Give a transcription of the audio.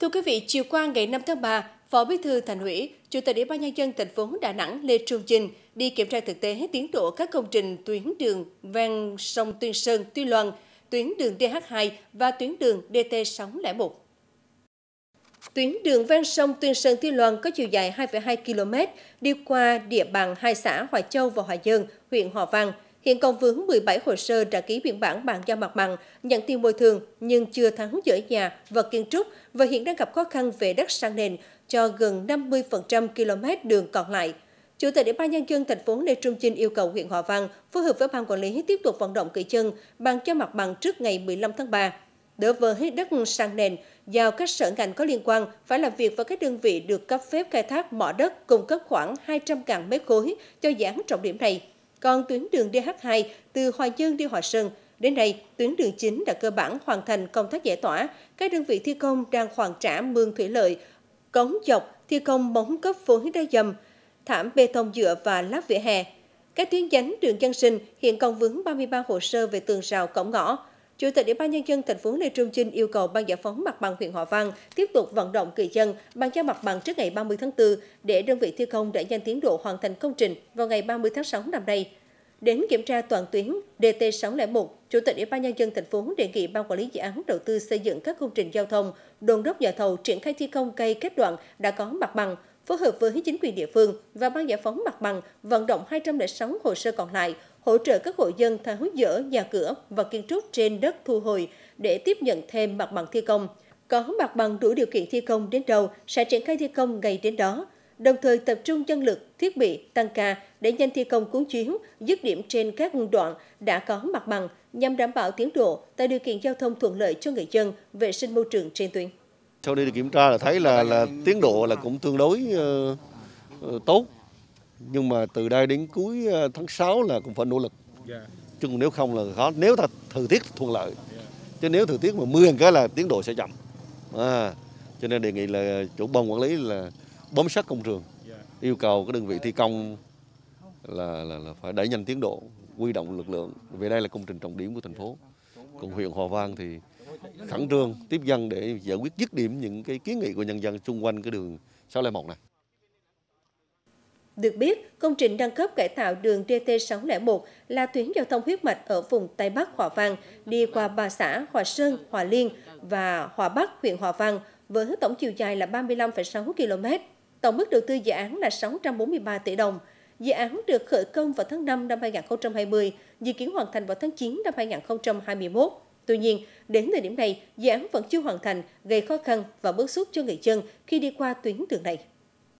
Thưa quý vị, chiều qua ngày 5 tháng 3, Phó Bí thư Thành ủy, Chủ tịch Ủy ban nhân dân thành phố Đà Nẵng Lê Trung Chinh đi kiểm tra thực tế tiến độ các công trình tuyến đường ven sông Tuyên Sơn, Tuy Loan, tuyến đường DH2 và tuyến đường DT601. Tuyến đường ven sông Tuyên Sơn Tuy Loan có chiều dài 2,2 km, đi qua địa bàn hai xã Hòa Châu và Hòa Dương, huyện Hòa Vang – Hiện còn vướng 17 hồ sơ trả ký biên bản bàn giao mặt bằng, nhận tiền bồi thường nhưng chưa thắng giữa nhà và kiến trúc và hiện đang gặp khó khăn về đất sang nền cho gần 50% km đường còn lại. Chủ tịch Ủy ban nhân dân thành phố Lê Trung Chinh yêu cầu huyện Hòa Vang phối hợp với ban quản lý tiếp tục vận động cử chân bàn cho mặt bằng trước ngày 15 tháng 3. Đối với đất sang nền, giao các sở ngành có liên quan phải làm việc với các đơn vị được cấp phép khai thác mỏ đất cung cấp khoảng 200.000 mét khối cho dự án trọng điểm này. Còn tuyến đường DH2 từ Hòa Dương đi Hòa Sơn, đến nay tuyến đường chính đã cơ bản hoàn thành công tác giải tỏa. Các đơn vị thi công đang hoàn trả mương thủy lợi, cống dọc, thi công móng cấp phối đa dầm, thảm bê tông dựa và lát vỉa hè. Các tuyến nhánh đường dân sinh hiện còn vướng 33 hồ sơ về tường rào cổng ngõ. Chủ tịch Ủy ban nhân dân thành phố Lê Trung Chinh yêu cầu ban giải phóng mặt bằng huyện Hòa Vang tiếp tục vận động người dân bàn giao mặt bằng trước ngày 30 tháng 4 để đơn vị thi công đẩy nhanh tiến độ hoàn thành công trình vào ngày 30 tháng 6 năm nay. Đến kiểm tra toàn tuyến DT601, Chủ tịch Ủy ban nhân dân thành phố đề nghị ban quản lý dự án đầu tư xây dựng các công trình giao thông, đồn đốc nhà thầu triển khai thi công cây kết đoạn đã có mặt bằng, phối hợp với chính quyền địa phương và ban giải phóng mặt bằng vận động 206 hồ sơ còn lại hỗ trợ các hộ dân tháo dỡ nhà cửa và kiến trúc trên đất thu hồi để tiếp nhận thêm mặt bằng thi công. Có mặt bằng đủ điều kiện thi công đến đầu sẽ triển khai thi công ngay đến đó, đồng thời tập trung nhân lực, thiết bị, tăng ca để nhanh thi công cuốn chuyến, dứt điểm trên các đoạn đã có mặt bằng nhằm đảm bảo tiến độ, tạo điều kiện giao thông thuận lợi cho người dân, vệ sinh môi trường trên tuyến. Sau đây đi kiểm tra là thấy là là tiến độ là cũng tương đối uh, tốt nhưng mà từ đây đến cuối ờ, tháng 6 là cũng phải nỗ lực dạ. chứ nếu không là khó nếu ta thời tiết thuận lợi chứ nếu thời tiết mà mưa cái là tiến độ sẽ chậm à, cho nên đề nghị là chủ bông quản lý là bấm sát công trường dạ. yêu cầu các đơn vị thi công là là, là phải đẩy nhanh tiến độ quy động lực lượng vì đây là công trình trọng điểm của thành phố còn huyện Hòa Vang thì khẩn trương tiếp dân để giải quyết dứt điểm những cái kiến nghị của nhân dân xung quanh cái đường 601 này được biết, công trình nâng cấp cải tạo đường DT601 là tuyến giao thông huyết mạch ở vùng Tây Bắc Hòa Vang, đi qua ba xã Hòa Sơn, Hòa Liên và Hòa Bắc, huyện Hòa Vang, với tổng chiều dài là 35,6 km. Tổng mức đầu tư dự án là 643 tỷ đồng. Dự án được khởi công vào tháng 5 năm 2020, dự kiến hoàn thành vào tháng 9 năm 2021. Tuy nhiên, đến thời điểm này, dự án vẫn chưa hoàn thành, gây khó khăn và bức xúc cho người dân khi đi qua tuyến đường này.